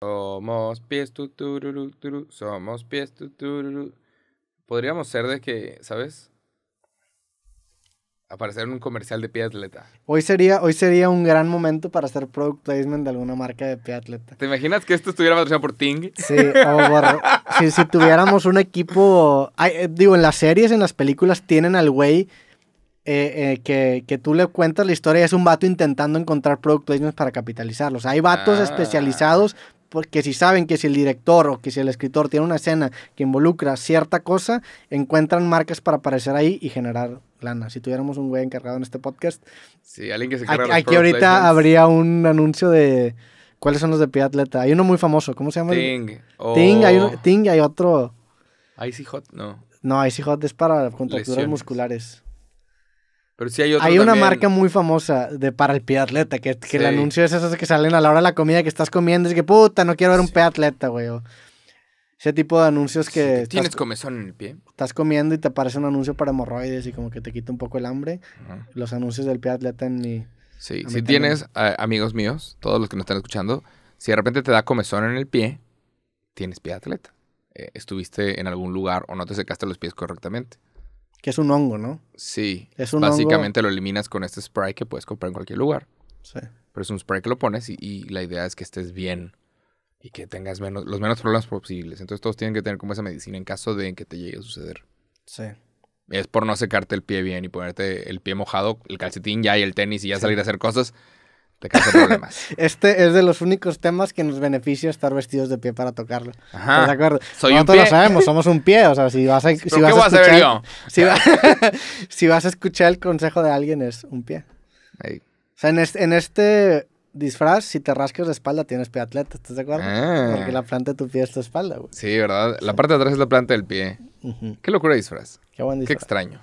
Somos pies tu somos pies tutururu. Podríamos ser de que, ¿sabes? Aparecer en un comercial de pie atleta. Hoy sería, hoy sería un gran momento para hacer product placement de alguna marca de pie atleta. ¿Te imaginas que esto estuviera patrocinado por Ting? Sí, o si, tuviéramos un equipo. Eh, digo, en las series, en las películas, tienen al güey eh, eh, que, que, tú le cuentas la historia y es un vato intentando encontrar product placements para capitalizarlos. Hay vatos ah. especializados porque si saben que si el director o que si el escritor tiene una escena que involucra cierta cosa, encuentran marcas para aparecer ahí y generar lana. Si tuviéramos un güey encargado en este podcast, alguien que aquí, ahorita habría un anuncio de cuáles son los de pie atleta. Hay uno muy famoso, ¿cómo se llama? Ting. Ting, hay otro. Icy Hot, no. No, Icy Hot es para contracturas musculares. Pero sí hay otra. Hay una marca muy famosa de para el atleta que, que el anuncio es esas que salen a la hora de la comida que estás comiendo. Es que puta, no quiero ver un pie atleta, güey. ese tipo de anuncios que. tienes comezón en el pie. Estás comiendo y te aparece un anuncio para hemorroides y como que te quita un poco el hambre. Los anuncios del atleta en mi. Sí, si tienes, eh, amigos míos, todos los que nos están escuchando, si de repente te da comezón en el pie, tienes pie atleta. Eh, estuviste en algún lugar o no te secaste los pies correctamente. Que es un hongo, ¿no? Sí. Es un Básicamente lo eliminas con este spray que puedes comprar en cualquier lugar. Sí. Pero es un spray que lo pones y, la idea es que estés bien y que tengas menos, los menos problemas posibles. Entonces todos tienen que tener como esa medicina en caso de que te llegue a suceder. Sí. Es por no secarte el pie bien y ponerte el pie mojado, el calcetín ya y el tenis y ya salir a hacer cosas te problemas. este es de los únicos temas que nos beneficia estar vestidos de pie para tocarlo. Ajá. de acuerdo? todos lo sabemos, somos un pie. O sea, si vas a, si escuchar. Si, vas a escuchar el consejo de alguien, es un pie. O sea, en este, disfraz, si te rascas la espalda, tienes pie atleta, ¿estás de acuerdo? Ah. Porque la planta de tu pie es tu espalda, güey. Sí, ¿verdad? La parte de atrás es la planta del pie. Qué locura disfraz. Qué buen disfraz. Qué extraño.